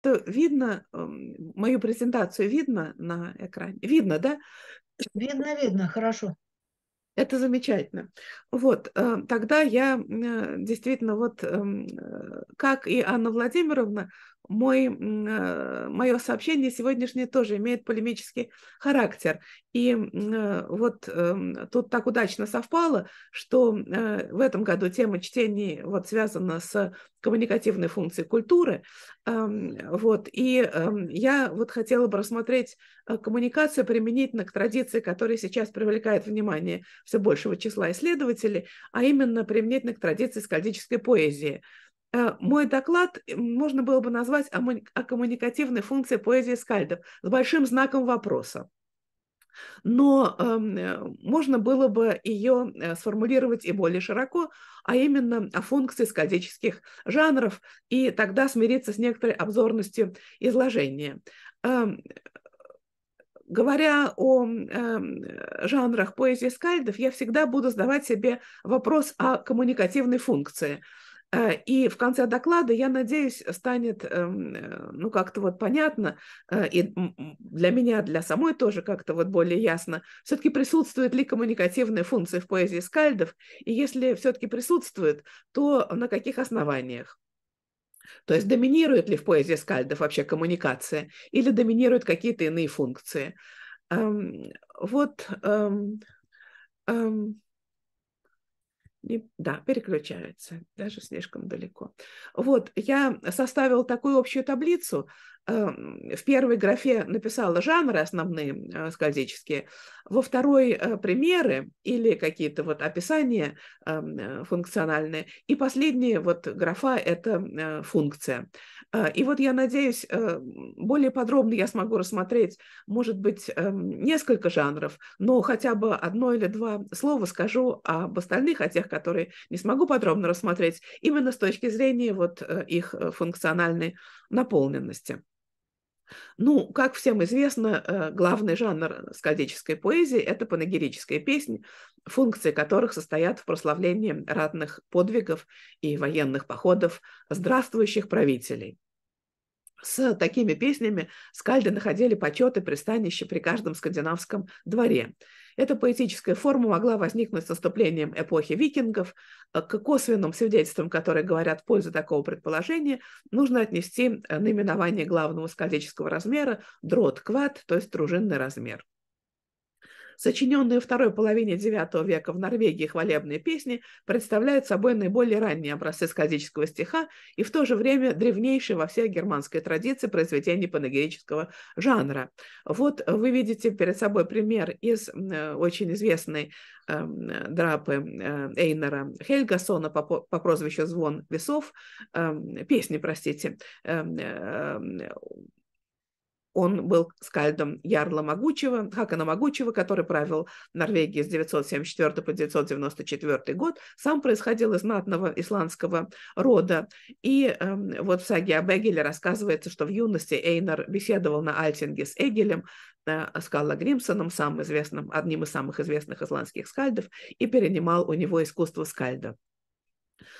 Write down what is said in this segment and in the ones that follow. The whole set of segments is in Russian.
то видно, мою презентацию видно на экране? Видно, да? Видно, видно, хорошо. Это замечательно. Вот, э, тогда я э, действительно, вот эм, э, как и Анна Владимировна, мой, э, мое сообщение сегодняшнее тоже имеет полемический характер. И э, вот эм, тут так удачно совпало, что э, в этом году тема чтений вот связана с коммуникативной функцией культуры. Эм, вот. И эм, я вот хотела бы рассмотреть коммуникацию применительно к традиции, которая сейчас привлекает внимание все большего числа исследователей, а именно применительно к традиции скальдической поэзии – Э, мой доклад э, можно было бы назвать о, коммуникативной функции поэзии скальдов с большим знаком вопроса. Но эм, э, можно было бы ее э, сформулировать и более широко, а именно о функции скальдических жанров, и тогда смириться с некоторой обзорностью изложения. Э, говоря о эм, э, жанрах поэзии скальдов, я всегда буду задавать себе вопрос о коммуникативной функции – Э, и в конце доклада, я надеюсь, станет, эм, э, ну, как-то вот понятно, э, и для меня, для самой тоже как-то вот более ясно, все-таки присутствует ли коммуникативная функция в поэзии скальдов, и если все-таки присутствует, то на каких основаниях? То есть доминирует ли в поэзии скальдов вообще коммуникация или доминируют какие-то иные функции? Эм, вот эм, не, да, переключаются, даже слишком далеко. Вот, я составила такую общую таблицу, Эм, в первой графе написала жанры основные э, скользические, во второй э, примеры или какие-то вот описания эм, э, функциональные, и последняя вот графа – это функция. И вот я надеюсь, более подробно я смогу рассмотреть, может быть, эм, несколько жанров, но хотя бы одно или два слова скажу об остальных, о тех, которые не смогу подробно рассмотреть, именно с точки зрения вот их функциональной наполненности. Ну, как всем известно, э, главный жанр скальдической поэзии – это панегирическая песня, функции которых состоят в прославлении ратных подвигов и военных походов здравствующих правителей – с такими песнями скальды находили почет и пристанище при каждом скандинавском дворе. Эта поэтическая форма могла возникнуть с наступлением эпохи викингов. А к косвенным свидетельствам, которые говорят в пользу такого предположения, нужно отнести э, наименование главного скальдического размера дрот-квад, то есть дружинный размер. Сочиненные второй половине IX века в Норвегии хвалебные песни представляют собой наиболее ранние образцы сказического стиха и в то же время древнейшие во всей германской традиции произведения панагерического жанра. Вот вы видите перед собой пример из э, очень известной эм, драпы э, Эйнера Хельгасона по, по прозвищу «Звон весов», эм, песни, простите, эм, э, он был скальдом Ярла Могучего, Хакана Могучего, который правил Норвегией с 974 по 994 год, сам происходил из знатного исландского рода. И э, вот в саге об Эгеле рассказывается, что в юности Эйнар беседовал на Альтинге с Эгелем, э, Скалла Гримсоном, самым известным, одним из самых известных исландских скальдов, и перенимал у него искусство скальда.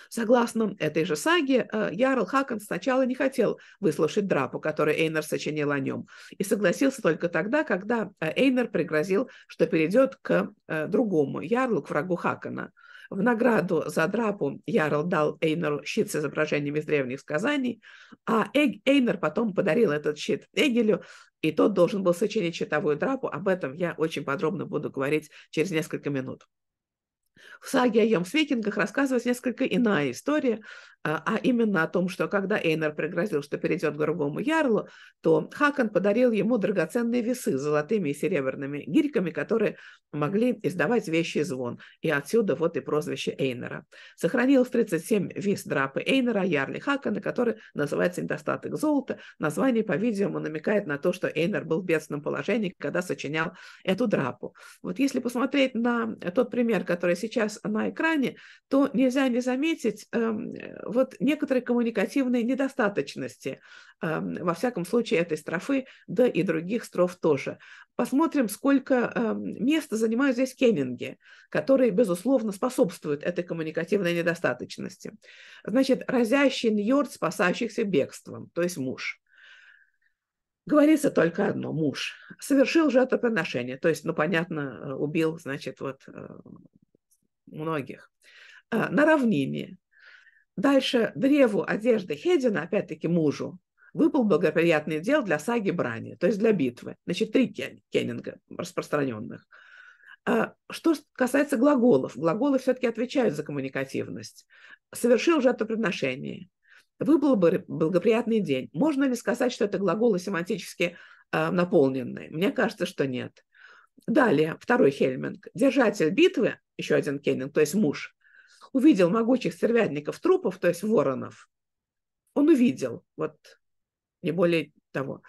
Согласно этой же саге, э, Ярл Хакон сначала не хотел выслушать драпу, которую Эйнер сочинил о нем, и согласился только тогда, когда э, Эйнер пригрозил, что перейдет к э, другому Ярлу, к врагу Хакона. В награду за драпу Ярл дал Эйнеру щит с изображением из древних сказаний, а Эйнер потом подарил этот щит Эгелю, и тот должен был сочинить щитовую драпу. Об этом я очень подробно буду говорить через несколько минут. В саге о Йом Свекингах рассказывается несколько иная история, а, а именно о том, что когда Эйнер пригрозил, что перейдет к другому ярлу, то Хакон подарил ему драгоценные весы с золотыми и серебряными гирьками, которые могли издавать вещий звон. И отсюда вот и прозвище Эйнера. Сохранилось 37 вис драпы Эйнера, ярли Хакона, который называется «Недостаток золота». Название, по-видимому, намекает на то, что Эйнер был в бедственном положении, когда сочинял эту драпу. Вот если посмотреть на тот пример, который сейчас на экране, то нельзя не заметить эм, вот некоторой коммуникативной недостаточности, эм, во всяком случае, этой строфы, да и других строф тоже. Посмотрим, сколько эм, места занимают здесь кемминги, которые, безусловно, способствуют этой коммуникативной недостаточности. Значит, разящий Ньорд, спасающихся бегством, то есть муж. Говорится только одно – муж. Совершил жертвоприношение, то есть, ну, понятно, э, убил, значит, вот э, многих. Э, на равнине, Дальше древу одежды Хедина, опять-таки мужу, выпал благоприятный дел для саги брани, то есть для битвы. Значит, три кен, кеннинга распространенных. А, что касается глаголов, глаголы все-таки отвечают за коммуникативность. Совершил жертвоприношение, выпал бы благоприятный день. Можно ли сказать, что это глаголы семантически а, наполненные? Мне кажется, что нет. Далее, второй Хельминг. Держатель битвы, еще один Кеннинг, то есть муж, увидел могучих стервятников трупов, то есть воронов, он увидел, вот не более того.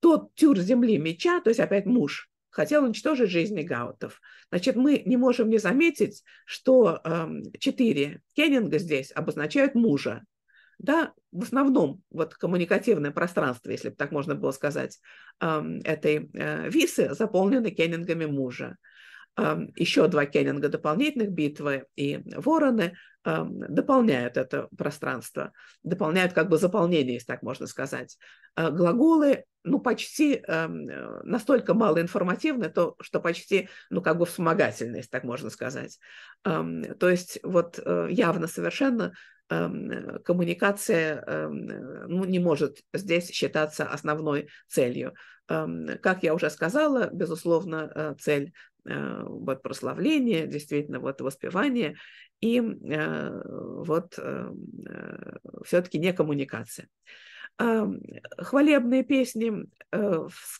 Тот тюр земли меча, то есть опять муж, хотел уничтожить жизни гаутов. Значит, мы не можем не заметить, что э, четыре кеннинга здесь обозначают мужа. Да, в основном вот коммуникативное пространство, если бы так можно было сказать, э, этой э, висы заполнено кеннингами мужа еще два кеннинга дополнительных, «Битвы» и «Вороны», дополняют это пространство, дополняют как бы заполнение, если так можно сказать. А глаголы, ну, почти э, настолько мало информативны, то, что почти, ну, как бы вспомогательные, если так можно сказать. То есть вот э, явно совершенно э, коммуникация ну, не может здесь считаться основной целью. Как я уже сказала, безусловно, цель Э, вот прославление, действительно вот воспевание и э, вот э, все-таки не коммуникация. А, хвалебные песни,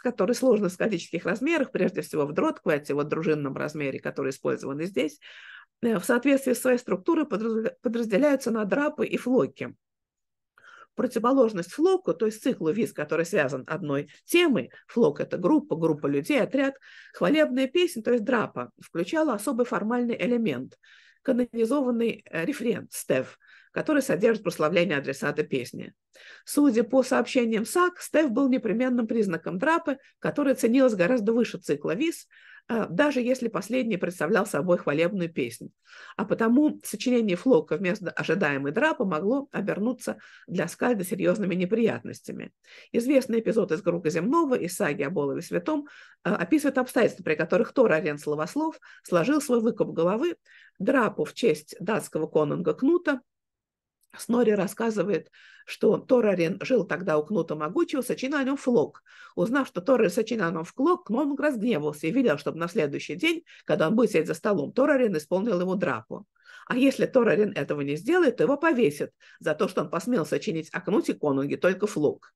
которые сложны в скадических размерах, прежде всего в дрот квете, вот в дружинном размере, которые использованы здесь, в соответствии с своей структурой подразделяются на драпы и флоки противоположность флоку, то есть циклу виз, который связан одной темой, флок – это группа, группа людей, отряд, хвалебная песня, то есть драпа, включала особый формальный элемент – канонизованный э, рефрен, стеф, который содержит прославление адресата песни. Судя по сообщениям САК, Стеф был непременным признаком драпы, которая ценилась гораздо выше цикла виз – а, даже если последний представлял собой хвалебную песню. А потому сочинение Флока вместо ожидаемой драпа могло обернуться для Скальда серьезными неприятностями. Известный эпизод из «Круга земного» и саги о Болове Святом а, описывает обстоятельства, при которых Тор Арен Словослов сложил свой выкоп головы, драпу в честь датского конунга Кнута, Снори рассказывает, что Торарин жил тогда у Кнута Могучего, сочинил о Флок. Узнав, что Торарин сочинил о Флок, флог, он разгневался и велел, чтобы на следующий день, когда он будет сидеть за столом, Торарин исполнил ему драпу. А если Торарин этого не сделает, то его повесят за то, что он посмел сочинить о Кнуте Конунге только флок.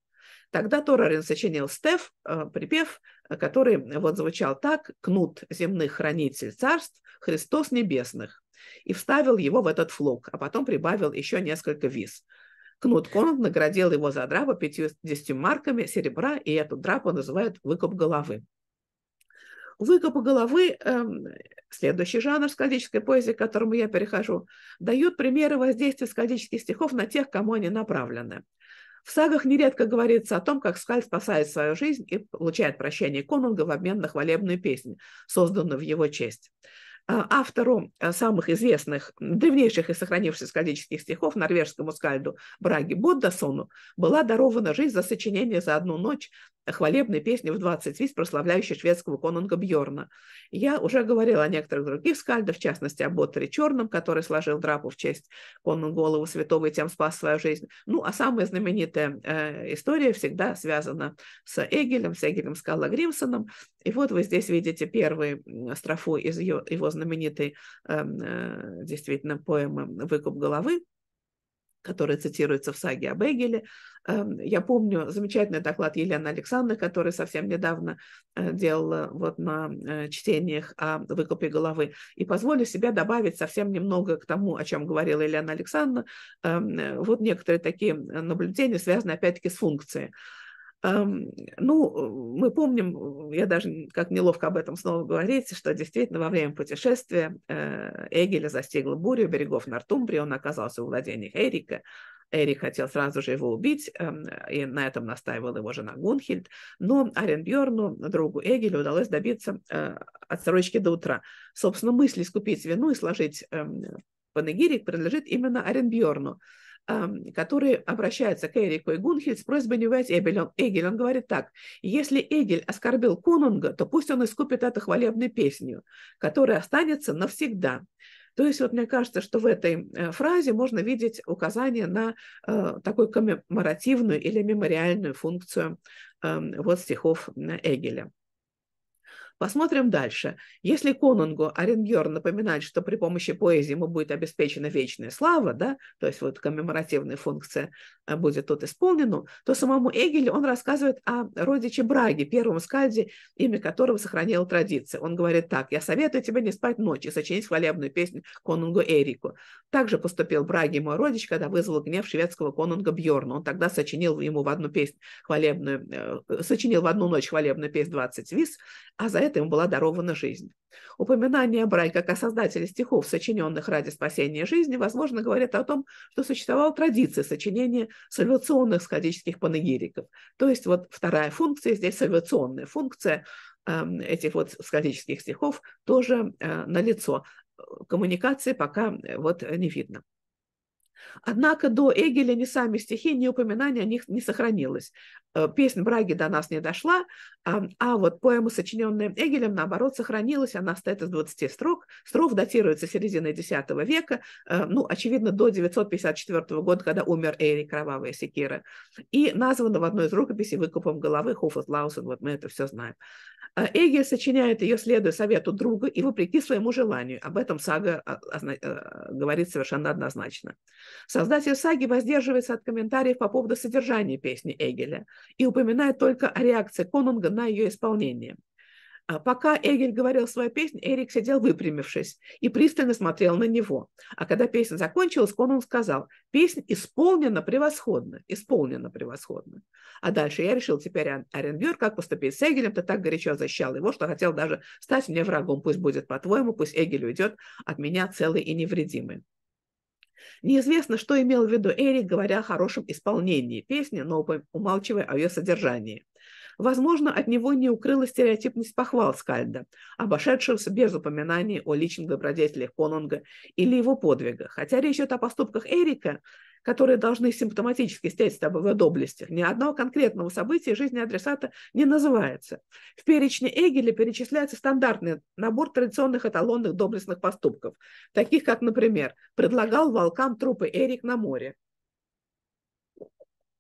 Тогда Торарин сочинил Стеф, э, припев, который вот звучал так «Кнут земных хранитель царств, Христос небесных» и вставил его в этот флок, а потом прибавил еще несколько виз. Кнут Конунг наградил его за драпу 50 марками серебра, и эту драпу называют «выкуп головы». Выкуп головы, эм, следующий жанр скалдической поэзии, к которому я перехожу, дают примеры воздействия скалдических стихов на тех, кому они направлены. В сагах нередко говорится о том, как Скаль спасает свою жизнь и получает прощение конунга в обмен на хвалебную песню, созданную в его честь. А, автору а, самых известных, древнейших и сохранившихся скальдических стихов, норвежскому скальду Браги Боддасону, была дарована жизнь за сочинение за одну ночь хвалебной песни в 20 виз, прославляющей шведского конунга Бьорна. Я уже говорила о некоторых других скальдах, в частности, о Боттере Черном, который сложил драпу в честь конунга голову святого и тем спас свою жизнь. Ну, а самая знаменитая э, история всегда связана с Эгелем, с Эгелем Скала Гримсоном. И вот вы здесь видите первую строфу из ее, его знаменитой эм, э, действительно поэмы «Выкуп головы», которая цитируется в саге о Эгеле. Эм, я помню замечательный доклад Елены Александровны, который совсем недавно э, делала вот на э, чтениях о выкупе головы. И позволю себе добавить совсем немного к тому, о чем говорила Елена Александровна, эм, э, вот некоторые такие наблюдения, связанные опять-таки с функцией. Ну, мы помним, я даже как неловко об этом снова говорить, что действительно во время путешествия э, Эгеля застигла бурю берегов Нортумбрии, он оказался у владения Эрика, Эрик хотел сразу же его убить, эм, и на этом настаивала его жена Гунхильд, но Аренбьерну, другу Эгелю, удалось добиться э, отсрочки до утра. Собственно, мысль искупить вину и сложить эм, панегирик принадлежит именно Аренбьерну. Эм, который обращается к Эрику и Гунхельд с просьбой не убивать Эбель. Эгель. Он говорит так, если Эгель оскорбил Конунга, то пусть он искупит это хвалебной песню, которая останется навсегда. То есть вот мне кажется, что в этой э, фразе можно видеть указание на э, такую коммеморативную или мемориальную функцию э, вот стихов э, Эгеля. Посмотрим дальше. Если Конунгу Оренгер напоминает, что при помощи поэзии ему будет обеспечена вечная слава, да, то есть вот коммеморативная функция э, будет тут исполнена, то самому Эгелю он рассказывает о родиче Браге, первом скальде, имя которого сохранила традиция. Он говорит так, «Я советую тебе не спать ночью, сочинить хвалебную песню Конунгу Эрику». Также поступил Браге, мой родич, когда вызвал гнев шведского конунга Бьорна. Он тогда сочинил ему в одну песню хвалебную, э, сочинил в одну ночь хвалебную песню 20 виз, а за это ему была дарована жизнь. Упоминание Брай как о создателе стихов, сочиненных ради спасения жизни, возможно, говорит о том, что существовала традиция сочинения сальвационных сходических панегириков. То есть вот вторая функция, здесь сальвационная функция э, этих вот сходических стихов тоже э, налицо. Э, коммуникации пока э, вот э, не видно. Однако до Эгеля ни сами стихи, ни упоминания о них не сохранилось. Э, Песня Браги до нас не дошла, а, а вот поэма, сочиненная Эгелем, наоборот, сохранилась. Она состоит из 20 строк. Стров датируется серединой X века, э, ну, очевидно, до 954 года, когда умер Эри Кровавая Секира, и названа в одной из рукописей выкупом головы Хоффет Лаусен, вот мы это все знаем. А Эгия сочиняет ее, следуя совету друга и вопреки своему желанию. Об этом сага а, э, говорит совершенно однозначно. Создатель саги воздерживается от комментариев по поводу содержания песни Эгеля и упоминает только о реакции Конунга на ее исполнение. А пока Эгель говорил свою песню, Эрик сидел выпрямившись и пристально смотрел на него. А когда песня закончилась, он сказал, песня исполнена превосходно, исполнена превосходно. А дальше я решил теперь Оренбюр, как поступить с Эгелем, ты так горячо защищал его, что хотел даже стать мне врагом, пусть будет по-твоему, пусть Эгель уйдет от меня целый и невредимый. Неизвестно, что имел в виду Эрик, говоря о хорошем исполнении песни, но умалчивая о ее содержании. Возможно, от него не укрылась стереотипность похвал Скальда, обошедшегося без упоминаний о личных добродетелях Конунга или его подвигах. Хотя речь идет о поступках Эрика, которые должны симптоматически свидетельствовать об его доблестях. Ни одного конкретного события жизни адресата не называется. В перечне Эгеля перечисляется стандартный набор традиционных эталонных доблестных поступков, таких как, например, предлагал волкам трупы Эрик на море,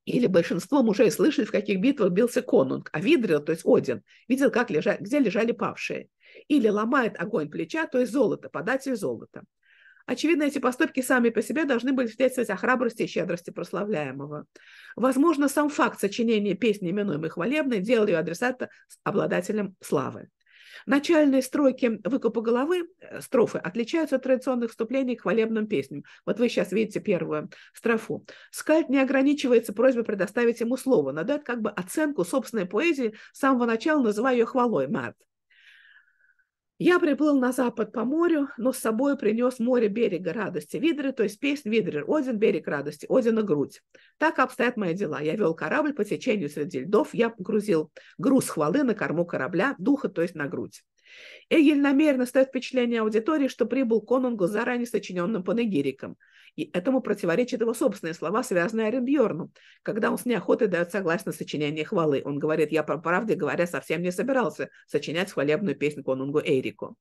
или большинство мужей слышали, в каких битвах бился конунг, а видрил, то есть Один, видел, как лежа... где лежали павшие. Или ломает огонь плеча, то есть золото, податель золота. Очевидно, эти поступки сами по себе должны были свидетельствовать о храбрости и щедрости прославляемого. Возможно, сам факт сочинения песни, именуемой хвалебной, делал ее адресата обладателем славы. Начальные стройки выкупа головы, э, строфы, отличаются от традиционных вступлений к хвалебным песням. Вот вы сейчас видите первую строфу. Скальд не ограничивается просьбой предоставить ему слово, но дает как бы оценку собственной поэзии с самого начала, называя ее хвалой, март. Я приплыл на запад по морю, но с собой принес море берега радости Видры, то есть песнь Видры, Один берег радости, Одина грудь. Так обстоят мои дела. Я вел корабль по течению среди льдов, я погрузил груз хвалы на корму корабля, духа, то есть на грудь. Эгель намеренно ставит впечатление аудитории, что прибыл конунгу заранее сочиненным панегириком. И этому противоречат его собственные слова, связанные Оренбьерном, когда он с неохотой дает согласие на сочинение хвалы. Он говорит, я, по правде говоря, совсем не собирался сочинять хвалебную песню конунгу Эрику.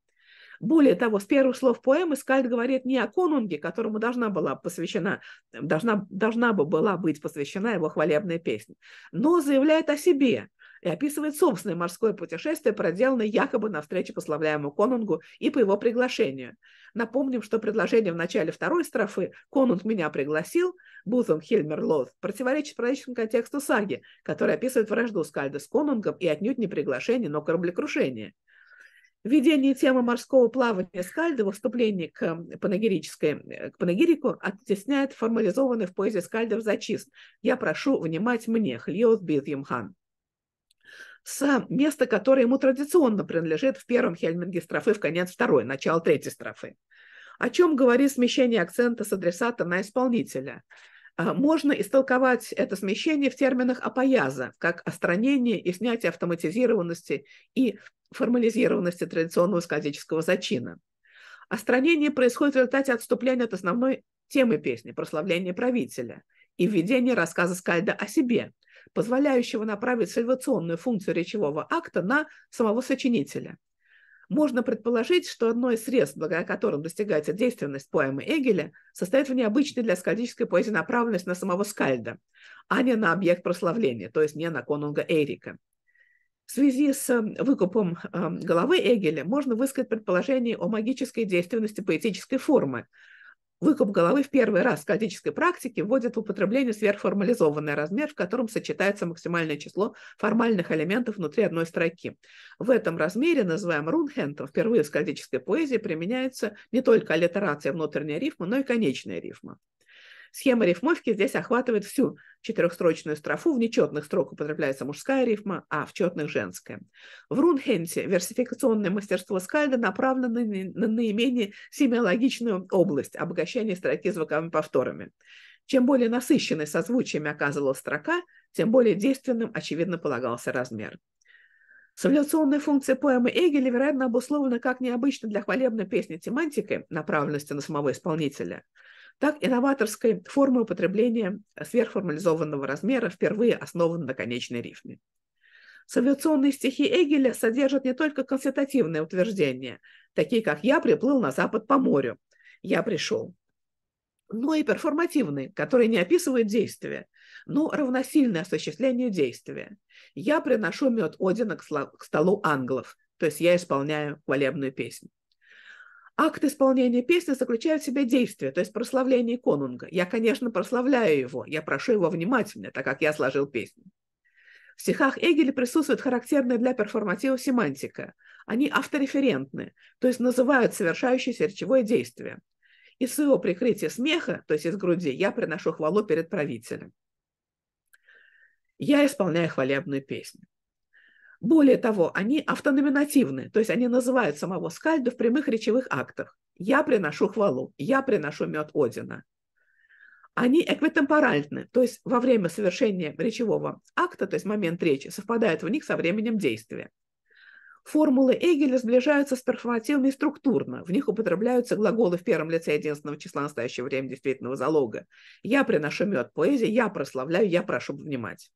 Более того, с первых слов поэмы Скальд говорит не о конунге, которому должна была посвящена, должна, должна бы была быть посвящена его хвалебная песня, но заявляет о себе – и описывает собственное морское путешествие, проделанное якобы на встрече пославляемому конунгу и по его приглашению. Напомним, что предложение в начале второй строфы «Конунг меня пригласил» Бутон Хильмер Лот противоречит прозрачному контексту саги, который описывает вражду Скальда с конунгом и отнюдь не приглашение, но кораблекрушение. Введение темы морского плавания Скальда в выступлении к, панагирической, э, к панагирику оттесняет формализованный в поэзии Скальдов зачист «Я прошу внимать мне, Хльёс Битьемхан» с места, которое ему традиционно принадлежит в первом хельминге строфы, в конец второй, начало третьей строфы. О чем говорит смещение акцента с адресата на исполнителя? А, можно истолковать это смещение в терминах апояза, как остранение и снятие автоматизированности и формализированности традиционного сказического зачина. Остранение происходит в результате отступления от основной темы песни – прославления правителя и введения рассказа Скальда о себе – позволяющего направить сальвационную функцию речевого акта на самого сочинителя. Можно предположить, что одно из средств, благодаря которым достигается действенность поэмы Эгеля, состоит в необычной для скальдической поэзии направленности на самого скальда, а не на объект прославления, то есть не на конунга Эрика. В связи с эм, выкупом эм, головы Эгеля можно высказать предположение о магической действенности поэтической формы, Выкуп головы в первый раз в кодической практике вводит в употребление сверхформализованный размер, в котором сочетается максимальное число формальных элементов внутри одной строки. В этом размере, называем рунхентом, впервые в скальдической поэзии применяется не только аллитерация внутренней рифмы, но и конечная рифма. Схема рифмовки здесь охватывает всю четырехстрочную строфу. В нечетных строк употребляется мужская рифма, а в четных – женская. В Рунхенте версификационное мастерство Скальда направлено на наименее семиологичную область – обогащение строки звуковыми повторами. Чем более насыщенной созвучиями оказывалась строка, тем более действенным, очевидно, полагался размер. Савляционная функция поэмы Эгеля, вероятно, обусловлена как необычно для хвалебной песни тематикой направленности на самого исполнителя – так инноваторской формы употребления сверхформализованного размера впервые основан на конечной рифме. Савиационные стихи Эгеля содержат не только констатативные утверждения, такие как «я приплыл на запад по морю», «я пришел», но и перформативные, которые не описывают действия, но равносильны осуществлению действия. «Я приношу мед Одина к, к столу англов», то есть я исполняю хвалебную песню акт исполнения песни заключает в себе действие, то есть прославление конунга. Я, конечно, прославляю его, я прошу его внимательно, так как я сложил песню. В стихах Эгеля присутствует характерная для перформатива семантика. Они автореферентны, то есть называют совершающееся речевое действие. Из своего прикрытия смеха, то есть из груди, я приношу хвалу перед правителем. Я исполняю хвалебную песню. Более того, они автономинативны, то есть они называют самого Скальду в прямых речевых актах. «Я приношу хвалу», «Я приношу мед Одина». Они эквитемпоральны, то есть во время совершения речевого акта, то есть момент речи, совпадает в них со временем действия. Формулы Эгеля сближаются с перфоративной структурно. В них употребляются глаголы в первом лице единственного числа настоящего времени действительного залога. «Я приношу мед поэзии», «Я прославляю», «Я прошу внимать»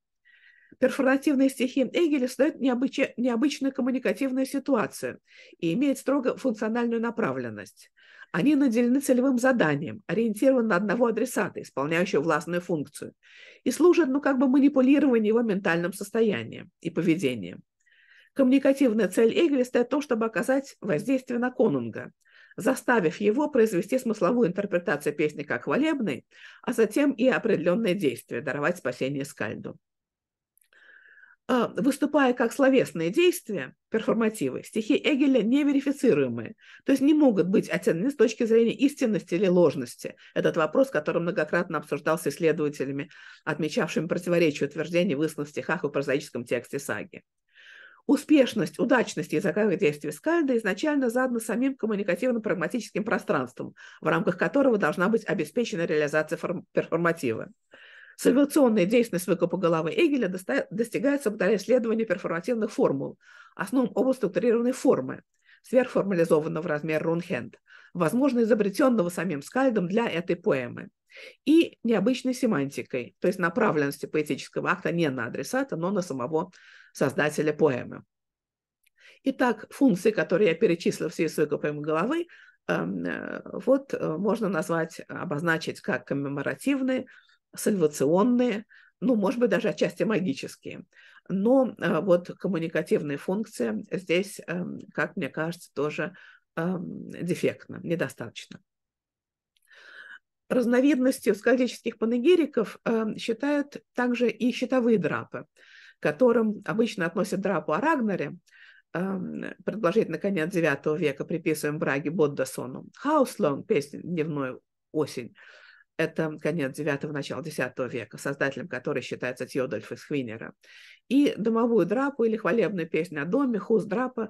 перфоративные стихи Эгеля создают необычи, необычную коммуникативную ситуацию и имеют строго функциональную направленность. Они наделены целевым заданием, ориентированы на одного адресата, исполняющего властную функцию, и служат, ну, как бы манипулированием его ментальным состоянием и поведением. Коммуникативная цель Эгеля стоит в том, чтобы оказать воздействие на конунга, заставив его произвести смысловую интерпретацию песни как хвалебной, а затем и определенные действия, даровать спасение Скальду. А, выступая как словесные действия, перформативы, стихи Эгеля неверифицируемые, то есть не могут быть оценены с точки зрения истинности или ложности. Этот вопрос, который многократно обсуждался исследователями, отмечавшими противоречие утверждений в стихах и прозаическом тексте саги. Успешность, удачность языковых действий Скальда изначально задана самим коммуникативно-прагматическим пространством, в рамках которого должна быть обеспечена реализация перформатива. Сальвационная действенность выкупа головы Эгеля достигается благодаря исследованию перформативных формул, основам область структурированной формы, сверхформализованного в размер Рунхенд, возможно, изобретенного самим Скальдом для этой поэмы, и необычной семантикой, то есть направленности поэтического акта не на адресата, но на самого создателя поэмы. Итак, функции, которые я перечислил в связи с выкупом головы, эм, э, вот э, можно назвать, обозначить как коммеморативные, сальвационные, ну, может быть, даже отчасти магические. Но а, вот коммуникативная функция здесь, эм, как мне кажется, тоже эм, дефектна, недостаточно. Разновидностью скальдических панегириков эм, считают также и щитовые драпы, к которым обычно относят драпу о Рагнаре, на конец IX века приписываем Браге Боддасону, Хауслон, песня дневной осень», это конец девятого начало X века, создателем которой считается Теодольф из Хвинера, и «Домовую драпу» или хвалебную песню о доме, Хус драпа»,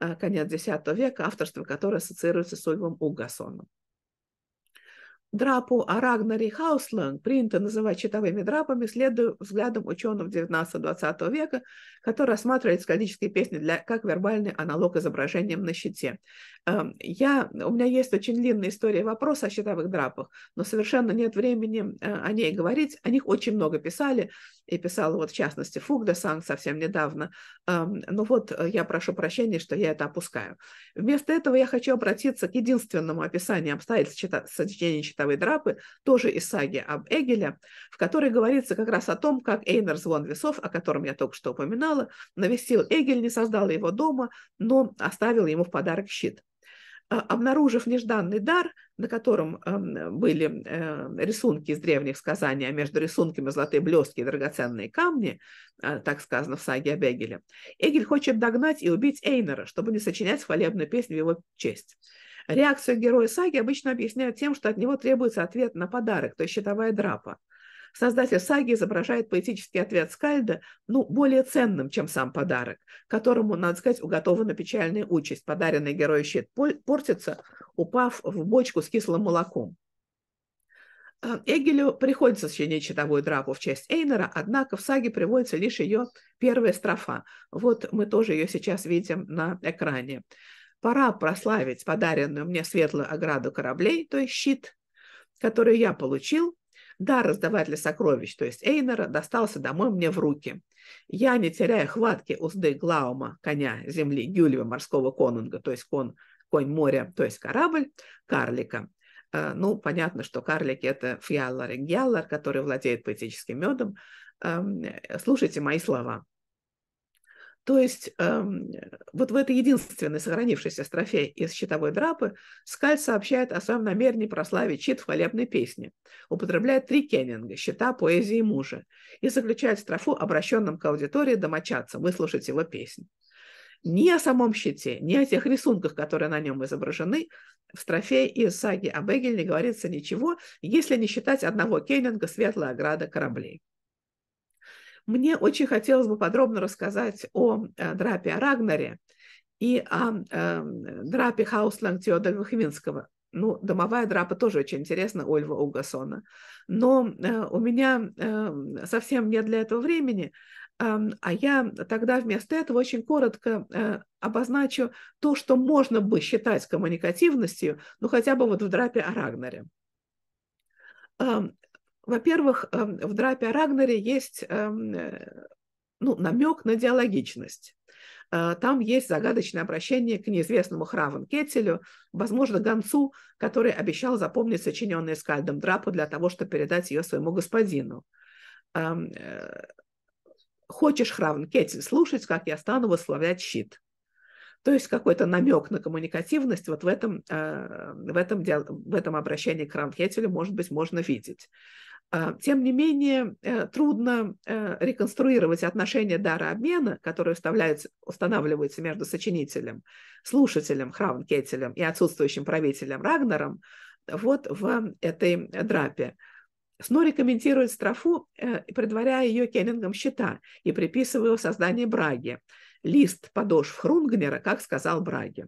э, конец X века, авторство которой ассоциируется с Ульвом Угасоном. Драпу о а Рагнаре Хаусланд принято называть щитовыми драпами, следуя взглядам ученых XIX-XX века, которые рассматривали скалдические песни для, как вербальный аналог изображениям на щите. Эм, я, у меня есть очень длинная история вопроса о щитовых драпах, но совершенно нет времени э, о ней говорить. О них очень много писали, и писала вот в частности Фугда Санг совсем недавно. Эм, но ну вот э, я прошу прощения, что я это опускаю. Вместо этого я хочу обратиться к единственному описанию обстоятельств сочинения «Мечтовые драпы», тоже из саги об Эгеле, в которой говорится как раз о том, как Эйнер Звон Весов, о котором я только что упоминала, навестил Эгель, не создал его дома, но оставил ему в подарок щит. А, обнаружив нежданный дар, на котором эм, были э, рисунки из древних сказаний, а между рисунками золотые блестки и драгоценные камни, а, так сказано в саге об Эгеле, Эгель хочет догнать и убить Эйнера, чтобы не сочинять хвалебную песню в его честь. Реакцию героя саги обычно объясняют тем, что от него требуется ответ на подарок, то есть щитовая драпа. Создатель саги изображает поэтический ответ Скальда, ну, более ценным, чем сам подарок, которому, надо сказать, уготована печальная участь. Подаренный герою щит портится, упав в бочку с кислым молоком. Э, Эгелю приходится сочинить щитовую драпу в честь Эйнера, однако в саге приводится лишь ее первая строфа. Вот мы тоже ее сейчас видим на экране. Пора прославить подаренную мне светлую ограду кораблей, то есть щит, который я получил. Да, раздаватель сокровищ, то есть Эйнера, достался домой мне в руки. Я, не теряя хватки узды Глаума, коня земли Гюльева, морского конунга, то есть кон, конь моря, то есть корабль, карлика. Э, ну, понятно, что карлики – это фьяллар и гьяллар, который владеет поэтическим медом. Эм, э, слушайте мои слова. То есть эм, вот в этой единственной сохранившейся строфе из «Щитовой драпы» Скаль сообщает о своем намерении прославить щит в хвалебной песне, употребляет три кеннинга – щита, поэзии мужа, и заключает строфу, обращенным к аудитории домочадцам, выслушать его песнь. Ни о самом щите, ни о тех рисунках, которые на нем изображены, в строфе из саги об Эгеле не говорится ничего, если не считать одного кеннинга «Светлая ограда кораблей». Мне очень хотелось бы подробно рассказать о э, Драпе Рагнаре и о эм, Драпе Хаусланг Теодора Хвинского. Ну, домовая драпа тоже очень интересна Ольва Угасона. Но э, у меня эм, совсем нет для этого времени, эм, а я тогда вместо этого очень коротко э, обозначу то, что можно бы считать коммуникативностью, ну хотя бы вот в драпе о Рагнаре во-первых, эм, в Драпе о Рагнаре есть эм, э, ну, намек на диалогичность. Э, там есть загадочное обращение к неизвестному Хравен Кетелю, возможно, гонцу, который обещал запомнить сочиненные скальдом драпу для того, чтобы передать ее своему господину. Эм, э, Хочешь, Хравен Кетель, слушать, как я стану восславлять щит. То есть какой-то намек на коммуникативность вот в этом, в этом, в этом обращении к Ранхетелю, может быть, можно видеть. А, тем не менее, э, трудно э, реконструировать отношения дара обмена, которые устанавливаются между сочинителем, слушателем Храункетелем и отсутствующим правителем Рагнером вот в этой драпе. Снори комментирует строфу, э, предваряя ее кеннингом щита и приписывая его создание Браги. Лист подошв Хрунгнера, как сказал Браги.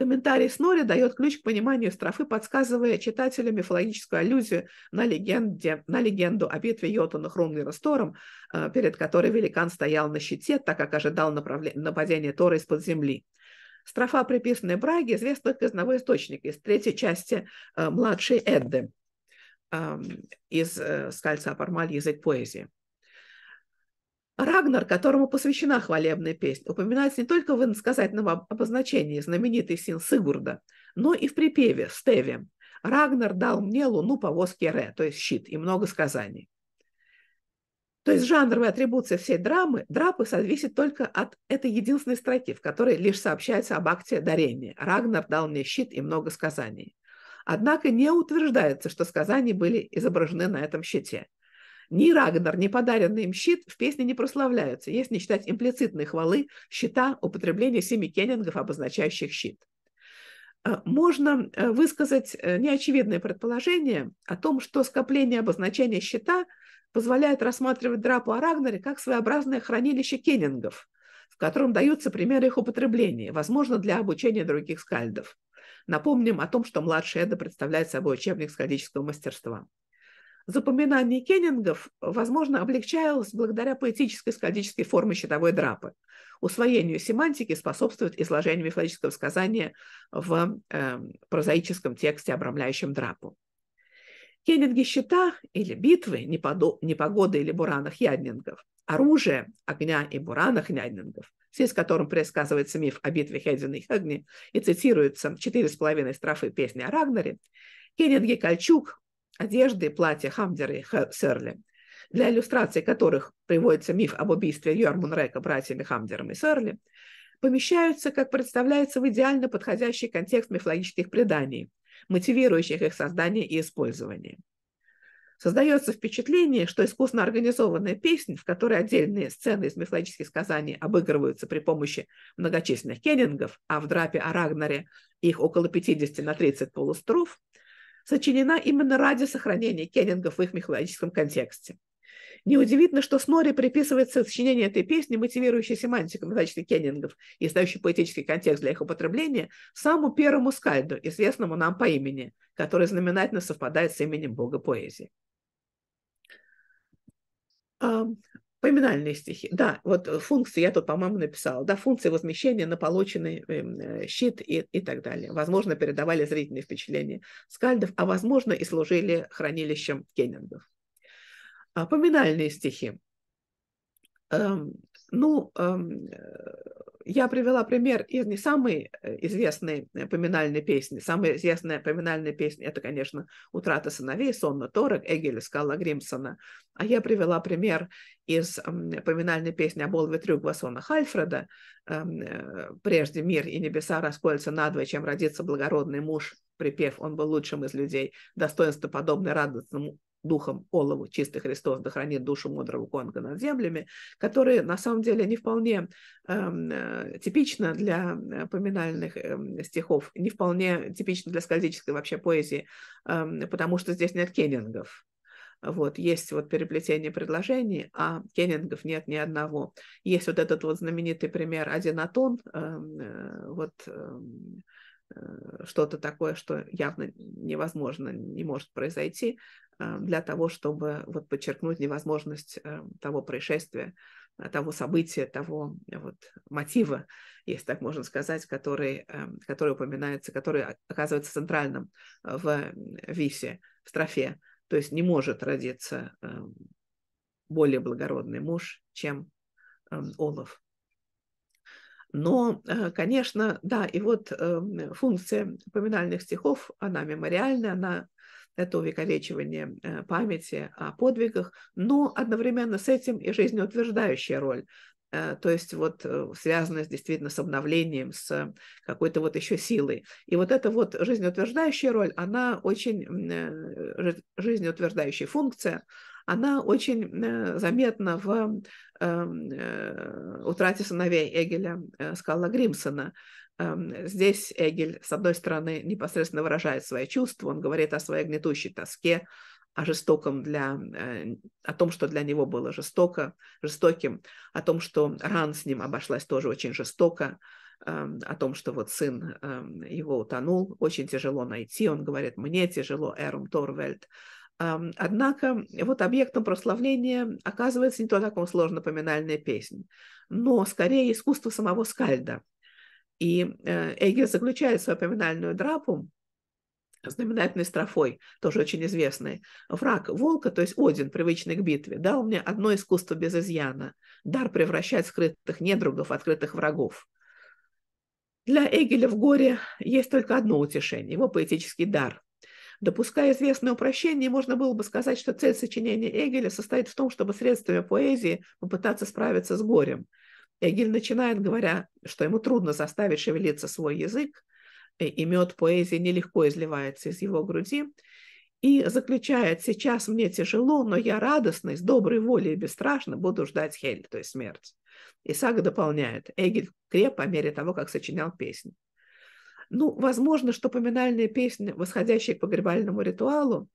Комментарий Снори дает ключ к пониманию строфы, подсказывая читателю мифологическую аллюзию на, легенде, на легенду о битве Йотуна Хрумлина с Тором, э, перед которой великан стоял на щите, так как ожидал нападения Тора из-под земли. Строфа, приписанная Браге, известна только из одного источника, из третьей части э, младшей Эдды эм, из э, «Скальца Пармаль. Язык поэзии». Рагнар, которому посвящена хвалебная песня, упоминается не только в иносказательном обозначении знаменитый син Сигурда, но и в припеве Стеве «Рагнар дал мне луну по повозки Ре», то есть щит, и много сказаний. То есть жанровая атрибуция всей драмы, драпы зависит только от этой единственной строки, в которой лишь сообщается об акте дарения. Рагнар дал мне щит и много сказаний. Однако не утверждается, что сказания были изображены на этом щите. Ни Рагнар, ни подаренный им щит в песне не прославляются, если не считать имплицитной хвалы щита употребления семи кеннингов, обозначающих щит. Э, можно э, высказать э, неочевидное предположение о том, что скопление обозначения щита позволяет рассматривать драпу о Рагнаре как своеобразное хранилище кеннингов, в котором даются примеры их употребления, возможно, для обучения других скальдов. Напомним о том, что младший Эда представляет собой учебник скальдического мастерства запоминание кеннингов, возможно, облегчалось благодаря поэтической складической форме щитовой драпы. Усвоению семантики способствует изложение мифологического сказания в э, прозаическом тексте, обрамляющем драпу. Кеннинги щита или битвы, непогоды или буранах яднингов, оружие огня и буранах яднингов, в связи с которым предсказывается миф о битве Хедвина и Хагни и цитируется четыре с половиной строфы песни о Рагнаре, Кеннинги Кольчуг, одежды, платья Хамдера и Серли, для иллюстрации которых приводится миф об убийстве Йормунрека братьями Хамдером и Серли, помещаются, как представляется, в идеально подходящий контекст мифологических преданий, мотивирующих их создание и использование. Создается впечатление, что искусно организованная песня, в которой отдельные сцены из мифологических сказаний обыгрываются при помощи многочисленных кеннингов, а в драпе о Рагнаре их около 50 на 30 полустров сочинена именно ради сохранения кеннингов в их мифологическом контексте. Неудивительно, что Снори приписывает сочинение этой песни, мотивирующей семантиком значит, кеннингов и сдающий поэтический контекст для их употребления, самому первому скальду, известному нам по имени, который знаменательно совпадает с именем бога поэзии. Поминальные стихи. Да, вот э, функции, я тут, по-моему, написала. Да, функции возмещения на полученный эм, э, щит и, и так далее. Возможно, передавали зрительные впечатления скальдов, а возможно, и служили хранилищем кеннингов. А поминальные стихи. Эм, ну, эм, э, я привела пример из не самой э, известной э, поминальной песни. Самая известная поминальная песня – это, конечно, «Утрата сыновей» Сонна Торек, Эгеля Скала Гримсона. А я привела пример из поминальной песни об Олве Трюгвасона Хальфреда эм, «Прежде мир и небеса расколются надвое, чем родится благородный муж» припев «Он был лучшим из людей», достоинство подобное радостному духом Олову, чистый Христос, да хранит душу мудрого конга над землями, которые на самом деле не вполне эм, э, типично для э, поминальных э, стихов, не вполне типично для скальдической вообще поэзии, э, потому что здесь нет кеннингов. Вот, есть вот переплетение предложений, а кеннингов нет ни одного. Есть вот этот вот знаменитый пример Одинатон, э, вот э, Э, что-то такое, что явно невозможно, не может произойти, э, для того, чтобы вот подчеркнуть невозможность э, того происшествия, того события, того вот мотива, если так можно сказать, который, который упоминается, который оказывается центральным в висе, в строфе. То есть не может родиться более благородный муж, чем эм, Олаф. Но, э, конечно, да, и вот эм, функция поминальных стихов, она мемориальная, она это увековечивание э, памяти о подвигах, но одновременно с этим и жизнеутверждающая роль. Э, то есть вот э, связанное действительно с обновлением, с какой-то вот еще силой. И вот эта вот жизнеутверждающая роль, она очень, э, жизнеутверждающая функция, она очень заметна в эм, «Утрате сыновей» Эгеля Скалла Гримсона. Эм, здесь Эгель, с одной стороны, непосредственно выражает свои чувства, он говорит о своей гнетущей тоске, о жестоком для, э, о том, что для него было жестоко, жестоким, о том, что Ран с ним обошлась тоже очень жестоко, эм, о том, что вот сын эм, его утонул, очень тяжело найти, он говорит, мне тяжело, Эрум Торвельд. Эм, однако вот объектом прославления оказывается не то таком сложно-поминальная песня, но скорее искусство самого Скальда. И э, Эгер заключает свою поминальную драпу знаменательной строфой, тоже очень известной. Враг волка, то есть Один, привычный к битве, дал мне одно искусство без изъяна, дар превращать скрытых недругов, в открытых врагов. Для Эгеля в горе есть только одно утешение – его поэтический дар. Допуская известное упрощение, можно было бы сказать, что цель сочинения Эгеля состоит в том, чтобы средствами поэзии попытаться справиться с горем. Эгель начинает, говоря, что ему трудно заставить шевелиться свой язык, и мед поэзии нелегко изливается из его груди, и заключает «Сейчас мне тяжело, но я радостный, с доброй волей и бесстрашно буду ждать Хель, то есть смерть». И сага дополняет. Эгель креп по мере того, как сочинял песню. Ну, возможно, что поминальные песни, восходящие к погребальному ритуалу,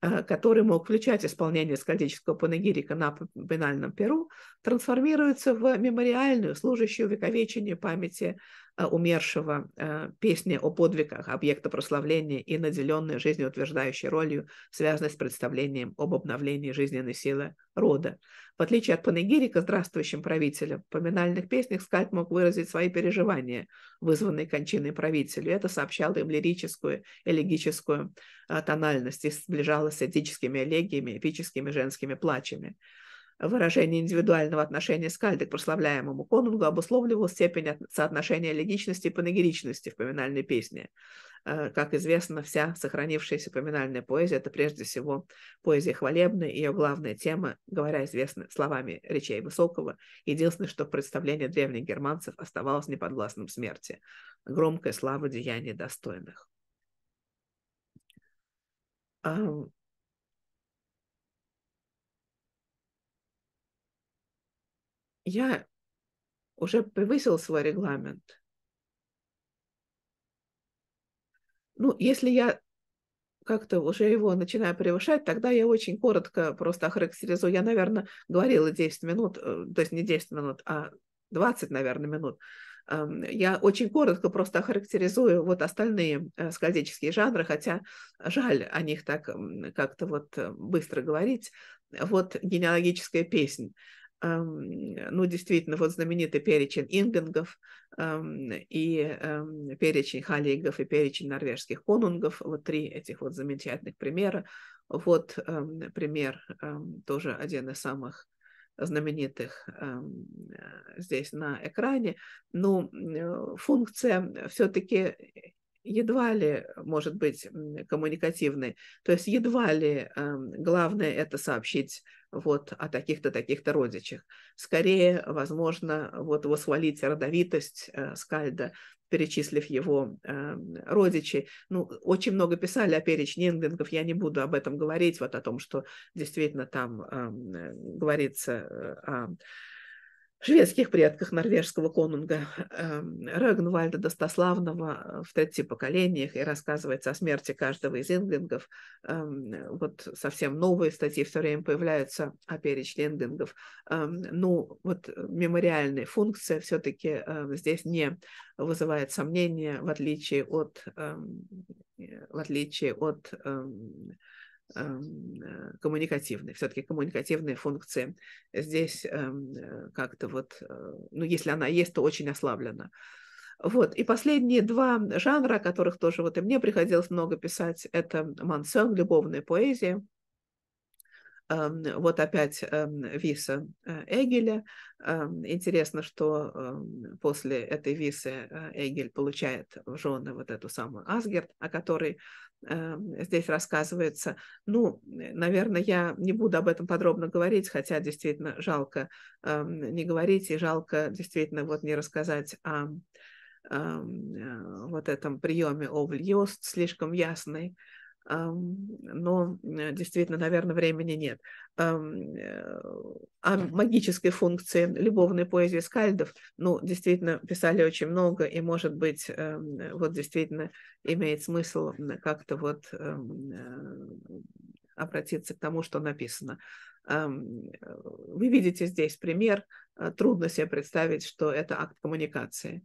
э, который мог включать исполнение скальдического панегирика на поминальном перу, трансформируется в мемориальную, служащую вековечению памяти Э, умершего, э, песни о подвигах объекта прославления и наделенная жизнеутверждающей ролью, связанной с представлением об обновлении жизненной силы рода. В отличие от панегирика здравствующим правителям, в поминальных песнях Скальд мог выразить свои переживания, вызванные кончиной правителю. Это сообщало им лирическую, элегическую э, тональность и сближалось с этическими элегиями, эпическими женскими плачами. Выражение индивидуального отношения скальды к прославляемому конунгу обусловливало степень соотношения легичности и панегиричности в поминальной песне. Э, как известно, вся сохранившаяся поминальная поэзия – это прежде всего поэзия хвалебная, ее главная тема, говоря известно словами речей Высокого, единственное, что представление древних германцев оставалось неподвластным смерти – громкая слава деяний достойных. я уже превысил свой регламент. Ну, если я как-то уже его начинаю превышать, тогда я очень коротко просто охарактеризую. Я, наверное, говорила 10 минут, э, то есть не 10 минут, а 20, наверное, минут. Эм, я очень коротко просто охарактеризую вот остальные э, скользические жанры, хотя жаль о них так как-то вот э, быстро говорить. Вот генеалогическая песня ну, действительно, вот знаменитый перечень ингингов и перечень халигов и перечень норвежских конунгов, вот три этих вот замечательных примера. Вот пример, тоже один из самых знаменитых э, здесь на экране. Ну, э, функция все-таки едва ли может быть коммуникативной. То есть едва ли э, главное это сообщить вот о таких-то, таких-то родичах. Скорее, возможно, вот его свалить родовитость э, Скальда, перечислив его э, родичей. Ну, очень много писали о перечне энглингов, я не буду об этом говорить, вот о том, что действительно там эм, э, говорится э, о шведских предках норвежского конунга эм, Рагнвальда Достославного э, в третьем поколениях и рассказывается о смерти каждого из инглингов. Эм, вот совсем новые статьи все время появляются о перечне инглингов. Эм, ну, вот мемориальная функция все-таки э, здесь не вызывает сомнения, в отличие от, э, в отличие от Эм, э, коммуникативной. Все-таки коммуникативная функция здесь эм, э, как-то вот, э, ну, если она есть, то очень ослаблена. Вот. И последние два жанра, о которых тоже вот и мне приходилось много писать, это мансон, любовная поэзия – Эм, вот опять эм, виса э, Эгеля. Эм, интересно, что после этой висы э, Эгель получает в жены вот эту самую Асгерт, о которой здесь рассказывается. Ну, наверное, я не буду об этом подробно говорить, хотя действительно жалко не говорить и жалко действительно вот не рассказать о э, вот этом приеме Овль Йост слишком ясный, но э, действительно, наверное, времени нет. Э, о магической функции любовной поэзии скальдов, ну, действительно, писали очень много, и, может быть, эм, э, вот действительно имеет смысл как-то вот эм, обратиться к тому, что написано. Вы видите здесь пример, трудно себе представить, что это акт коммуникации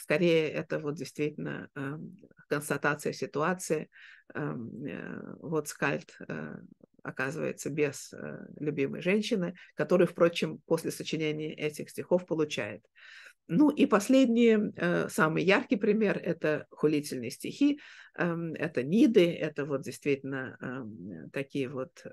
Скорее, это вот действительно эм, констатация ситуации. Эм, э, вот Скальд э, оказывается без э, любимой женщины, которую, впрочем, после сочинения этих стихов получает. Ну и последний, самый яркий пример – это хулительные стихи, эм, это ниды, это вот действительно такие вот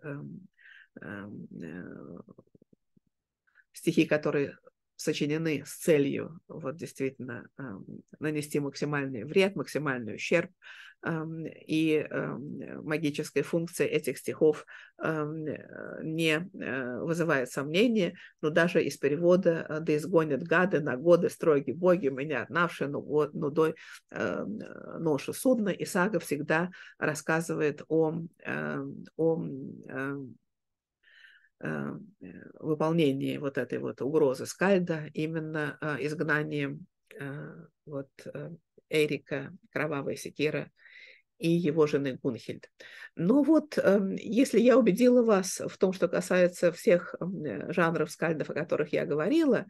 стихи, которые сочинены с целью вот действительно эм, нанести максимальный вред, максимальный ущерб. Эм, и эм, магическая функция этих стихов не э, вызывает сомнения, но даже из перевода э, «Да изгонят гады на годы строги боги, меня отнавши нудой ношу судно И сага всегда рассказывает о, о Э, э, выполнении вот этой вот угрозы Скальда именно э, изгнанием вот Эрика, кровавой Секира и его жены Гунхельд. Но ну вот эм, если я убедила вас в том, что касается всех жанров скальдов, о которых я говорила,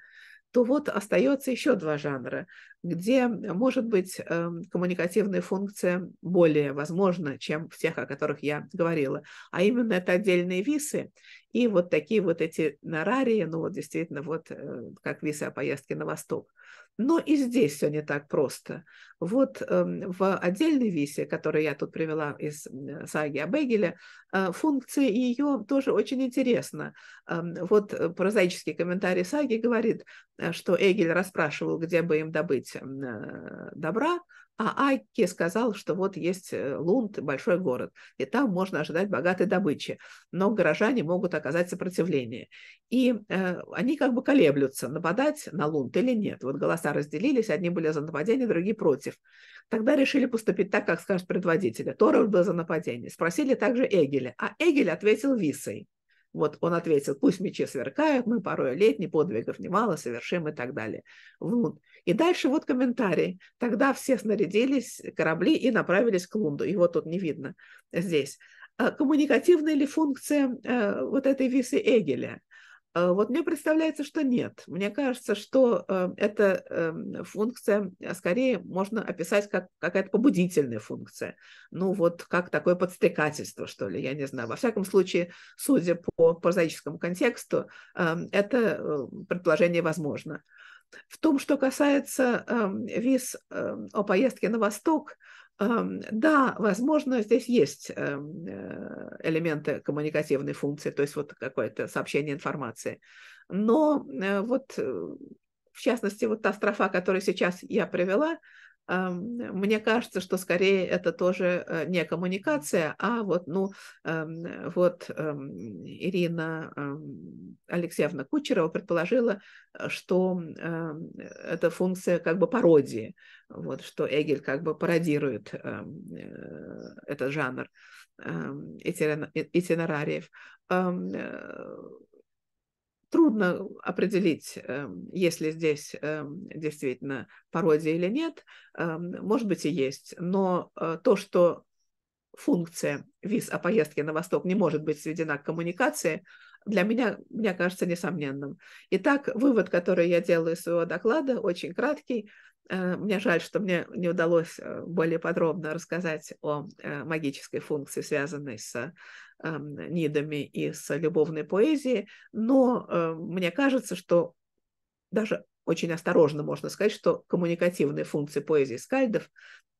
то вот остается еще два жанра, где, может быть, эм, коммуникативная функция более возможна, чем в тех, о которых я говорила. А именно это отдельные висы и вот такие вот эти нарарии, ну вот действительно, вот э, как визы о поездке на восток. Но и здесь все не так просто. Вот эм, в отдельной висе, которую я тут привела из саги о Бегеле, э, функции ее тоже очень интересно. Эм, вот э, прозаический комментарий саги говорит, что Эгель расспрашивал, где бы им добыть добра, а Айке сказал, что вот есть э, Лунд, большой город, и там можно ожидать богатой добычи, но горожане могут оказать сопротивление. И э, они как бы колеблются, нападать на Лунд или нет. Вот голоса разделились, одни были за нападение, другие против. Тогда решили поступить так, как скажет предводитель. Торов был за нападение. Спросили также Эгеля, а Эгель ответил Висой. Вот он ответил, пусть мечи сверкают, мы порой летний, подвигов немало, совершим и так далее. В Лунд. И дальше вот комментарий. Тогда все снарядились, корабли, и направились к Лунду. Его тут не видно здесь. А коммуникативная ли функция э, вот этой висы Эгеля? Э, вот мне представляется, что нет. Мне кажется, что э, эта эм, функция э, скорее можно описать как какая-то побудительная функция. Ну вот как такое подстрекательство, что ли, я не знаю. Во всяком случае, судя по прозаическому контексту, эм, это предположение возможно. В том, что касается эм, виз о поездке на Восток, да, возможно, здесь есть эм, э, элементы коммуникативной функции, то есть вот какое-то сообщение информации. Но э, вот, э, в частности, вот та строфа, которую сейчас я привела, мне кажется, что скорее это тоже э, не коммуникация, а вот, ну, вот Ирина Алексеевна Кучерова предположила, что это функция как бы пародии, вот, что Эгель как бы пародирует э, этот жанр итинарариев трудно определить, эм, есть ли здесь эм, действительно пародия или нет. Эм, может быть и есть, но э, то, что функция виз о поездке на Восток не может быть сведена к коммуникации, для меня, мне кажется, несомненным. Итак, вывод, который я делаю из своего доклада, очень краткий. Э, мне жаль, что мне не удалось э, более подробно рассказать о магической функции, связанной с Эм, нидами из любовной поэзии, но э, мне кажется, что даже очень осторожно можно сказать, что коммуникативные функции поэзии скальдов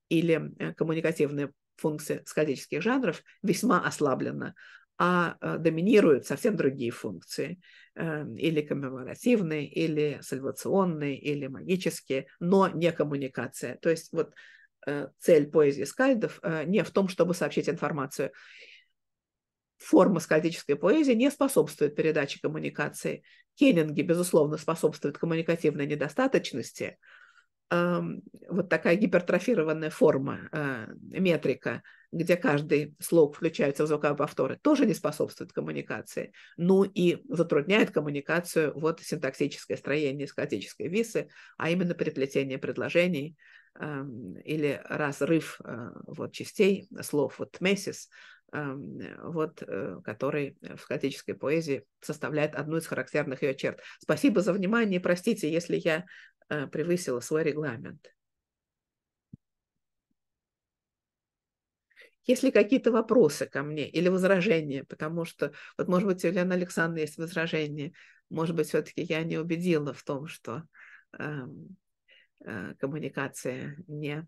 или э, коммуникативные функции скальдических жанров весьма ослаблена, а э, доминируют совсем другие функции, или коммеморативные, или сальвационные, или магические, но не коммуникация. То есть вот цель поэзии скальдов не в том, чтобы сообщить информацию форма скальдической поэзии не способствует передаче коммуникации. Кеннинги, безусловно, способствует коммуникативной недостаточности. Эм, вот такая гипертрофированная форма, э, метрика, где каждый слог включается в звуковые повторы, тоже не способствует коммуникации. Ну и затрудняет коммуникацию вот синтаксическое строение скотической висы, а именно переплетение предложений эм, или разрыв э, вот частей слов, вот месис, Эм, э, вот, э, который в хаотической поэзии составляет одну из характерных ее черт. Спасибо за внимание. Простите, если я э, превысила свой регламент. Есть ли какие-то вопросы ко мне или возражения? Потому что, вот, может быть, у Елены Александровны есть возражения. Может быть, все-таки я не убедила в том, что э, э, коммуникация не,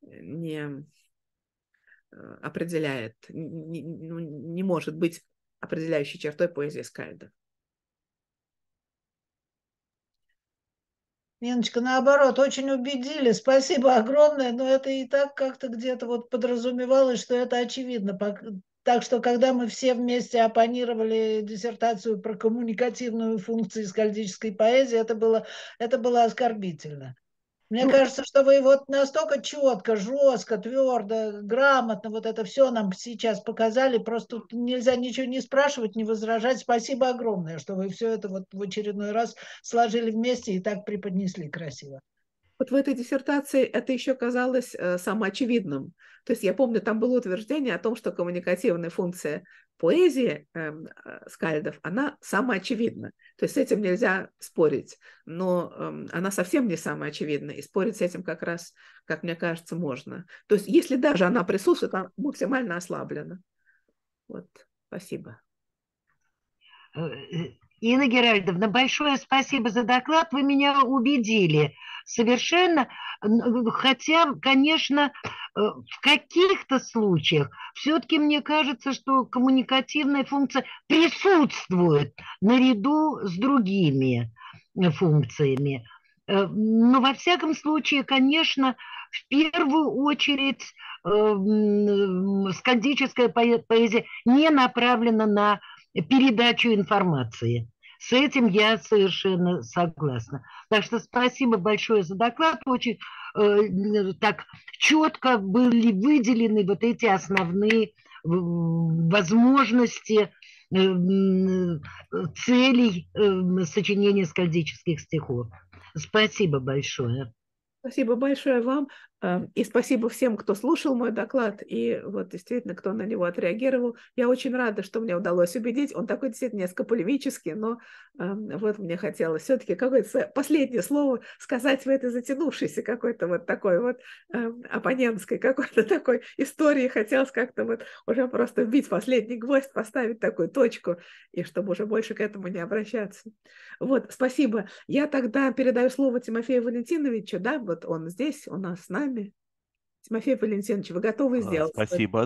не Э, определяет, не, ну, не может быть определяющей чертой поэзии Скальда. Ниночка, наоборот, очень убедили. Спасибо огромное, но это и так как-то где-то вот подразумевалось, что это очевидно. Так что, когда мы все вместе оппонировали диссертацию про коммуникативную функцию скальдической поэзии, это было, это было оскорбительно. Мне ну, кажется, что вы вот настолько четко, жестко, твердо, грамотно вот это все нам сейчас показали. Просто тут нельзя ничего не спрашивать, не возражать. Спасибо огромное, что вы все это вот в очередной раз сложили вместе и так преподнесли красиво. Вот в этой диссертации это еще казалось э, самоочевидным. То есть я помню, там было утверждение о том, что коммуникативная функция поэзии э, скальдов, она самоочевидна. То есть с этим нельзя спорить, но э, она совсем не самоочевидна, и спорить с этим как раз, как мне кажется, можно. То есть если даже она присутствует, она максимально ослаблена. Вот, спасибо. Э, Инна Геральдовна, большое спасибо за доклад. Вы меня убедили совершенно. Э, хотя, конечно, э, в каких-то случаях все-таки мне кажется, что коммуникативная функция присутствует наряду с другими э, функциями. Но во всяком случае, конечно, в первую очередь скандическая поэзия не направлена на передачу информации. С этим я совершенно согласна. Так что спасибо большое за доклад. Очень э, так четко были выделены вот эти основные возможности э, целей э, сочинения скальдических стихов. Спасибо большое. Спасибо большое вам. Эм, и спасибо всем, кто слушал мой доклад, и вот действительно, кто на него отреагировал. Я очень рада, что мне удалось убедить. Он такой действительно несколько полемический, но э, вот мне хотелось все-таки какое-то последнее слово сказать в этой затянувшейся какой-то вот такой вот э, оппонентской какой-то такой истории. Хотелось как-то вот уже просто вбить последний гвоздь, поставить такую точку, и чтобы уже больше к этому не обращаться. Вот, спасибо. Я тогда передаю слово Тимофею Валентиновичу, да, вот он здесь у нас с нами вами. Тимофей Валентинович, вы готовы а, сделать? Спасибо.